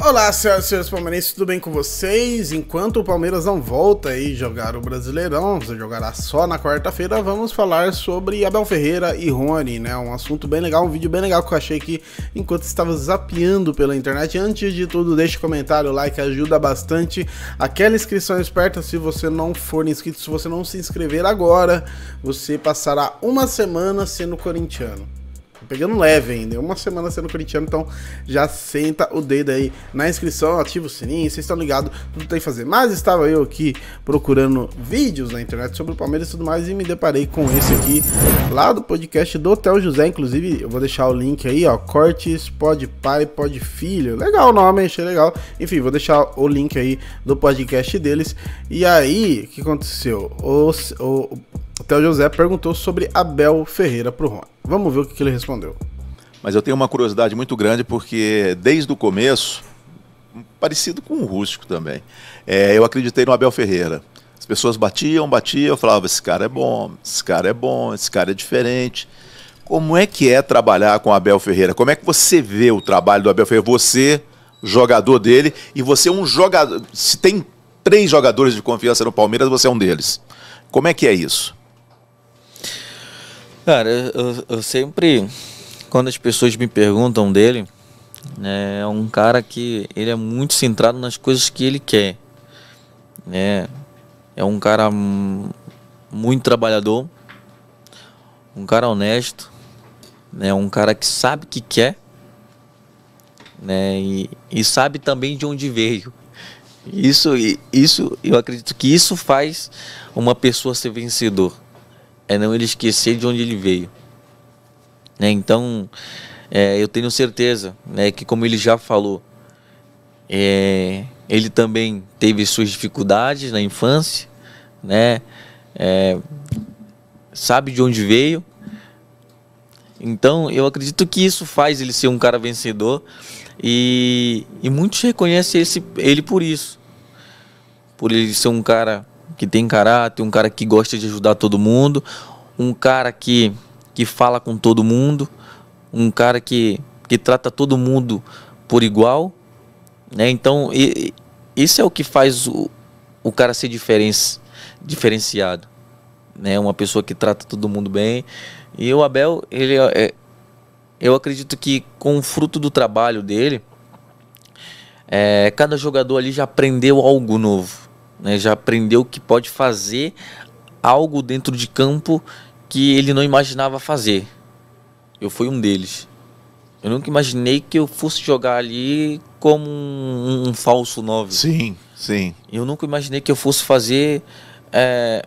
Olá, senhoras e senhores palmeirenses, tudo bem com vocês? Enquanto o Palmeiras não volta aí jogar o Brasileirão, você jogará só na quarta-feira, vamos falar sobre Abel Ferreira e Rony, né? Um assunto bem legal, um vídeo bem legal que eu achei que enquanto estava zapeando pela internet. Antes de tudo, deixe um comentário, like, ajuda bastante. Aquela inscrição é esperta, se você não for inscrito, se você não se inscrever agora, você passará uma semana sendo corintiano pegando leve ainda. É uma semana sendo corintiano, então já senta o dedo aí na inscrição, ativa o sininho, vocês estão ligados, tudo tem que fazer. Mas estava eu aqui procurando vídeos na internet sobre o Palmeiras e tudo mais e me deparei com esse aqui lá do podcast do Hotel José. Inclusive, eu vou deixar o link aí, ó. Cortes, pode pai, pode filho. Legal o nome, achei legal. Enfim, vou deixar o link aí do podcast deles. E aí, o que aconteceu? O, o, o José perguntou sobre Abel Ferreira para o Rony. Vamos ver o que ele respondeu. Mas eu tenho uma curiosidade muito grande porque desde o começo, parecido com o Rústico também, é, eu acreditei no Abel Ferreira. As pessoas batiam, batiam, eu falava, esse cara é bom, esse cara é bom, esse cara é diferente. Como é que é trabalhar com o Abel Ferreira? Como é que você vê o trabalho do Abel Ferreira? Você, jogador dele, e você é um jogador... Se tem três jogadores de confiança no Palmeiras, você é um deles. Como é que é isso? Cara, eu, eu sempre, quando as pessoas me perguntam dele, né, é um cara que ele é muito centrado nas coisas que ele quer. Né? É um cara muito trabalhador, um cara honesto, né? Um cara que sabe o que quer, né? E, e sabe também de onde veio. Isso, isso, eu acredito que isso faz uma pessoa ser vencedor é não ele esquecer de onde ele veio. Né? Então, é, eu tenho certeza né, que, como ele já falou, é, ele também teve suas dificuldades na infância, né? É, sabe de onde veio. Então, eu acredito que isso faz ele ser um cara vencedor e, e muitos reconhecem esse, ele por isso, por ele ser um cara que tem caráter, um cara que gosta de ajudar todo mundo, um cara que, que fala com todo mundo, um cara que, que trata todo mundo por igual. Né? Então, e, isso é o que faz o, o cara ser diferenciado. Né? Uma pessoa que trata todo mundo bem. E o Abel, ele é, é, eu acredito que com o fruto do trabalho dele, é, cada jogador ali já aprendeu algo novo né? Já aprendeu que pode fazer algo dentro de campo que ele não imaginava fazer. Eu fui um deles. Eu nunca imaginei que eu fosse jogar ali como um, um falso 9. Sim, sim. Eu nunca imaginei que eu fosse fazer é,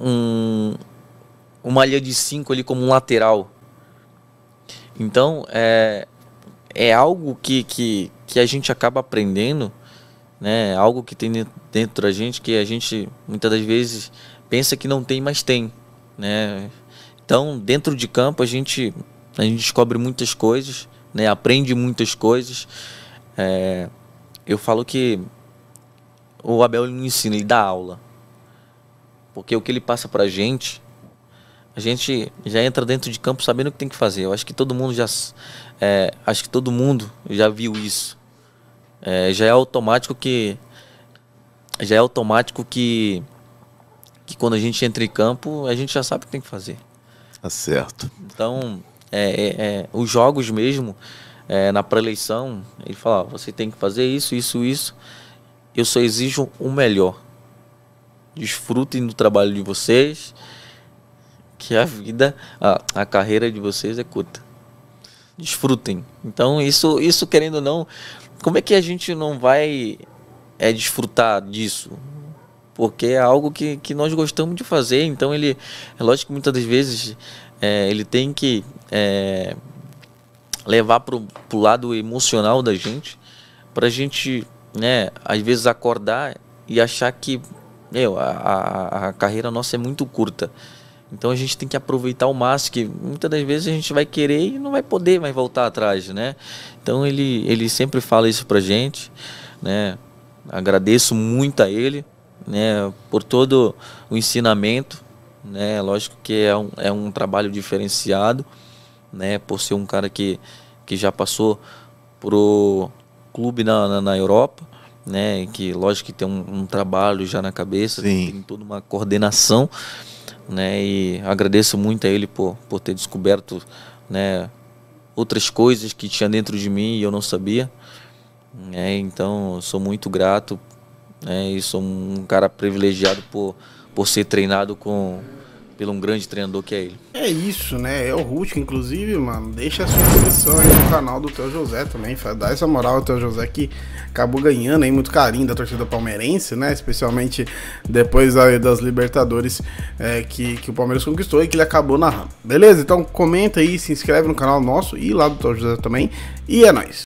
um, uma linha de 5 ali como um lateral. Então, é, é algo que, que, que a gente acaba aprendendo né? Algo que tem dentro da gente que a gente muitas das vezes pensa que não tem, mas tem, né? Então, dentro de campo a gente a gente descobre muitas coisas, né? Aprende muitas coisas. É, eu falo que o Abel não ensina, ele dá aula. Porque o que ele passa pra gente, a gente já entra dentro de campo sabendo o que tem que fazer. Eu acho que todo mundo já é, acho que todo mundo já viu isso. É, já é automático que já é automático que que quando a gente entra em campo a gente já sabe o que tem que fazer. Tá certo. Então é, é, é os jogos mesmo é, na pré-eleição ele fala você tem que fazer isso isso isso eu só exijo o melhor. Desfrutem do trabalho de vocês que a vida a, a carreira de vocês é curta. Desfrutem. Então isso isso querendo ou não como é que a gente não vai é, desfrutar disso? Porque é algo que, que nós gostamos de fazer, então ele, é lógico que muitas das vezes é, ele tem que é, levar para o lado emocional da gente, para a gente, né, às vezes acordar e achar que meu, a, a, a carreira nossa é muito curta. Então a gente tem que aproveitar o máximo, que muitas das vezes a gente vai querer e não vai poder mais voltar atrás, né? Então ele, ele sempre fala isso pra gente, né? Agradeço muito a ele, né? Por todo o ensinamento, né? Lógico que é um, é um trabalho diferenciado, né? Por ser um cara que, que já passou pro clube na, na, na Europa, né? Que lógico que tem um, um trabalho já na cabeça, Sim. tem toda uma coordenação, né? E agradeço muito a ele por, por ter descoberto, né? Outras coisas que tinha dentro de mim e eu não sabia, né? Então sou muito grato, né? E sou um cara privilegiado por por ser treinado com pelo um grande treinador que é ele. É isso, né? É o Rústico, inclusive, mano. Deixa a sua inscrição aí no canal do Teu José também. Dá essa moral ao Teu José que acabou ganhando aí muito carinho da torcida palmeirense, né? Especialmente depois aí das Libertadores é, que, que o Palmeiras conquistou e que ele acabou narrando. Beleza? Então comenta aí, se inscreve no canal nosso e lá do Teu José também. E é nóis!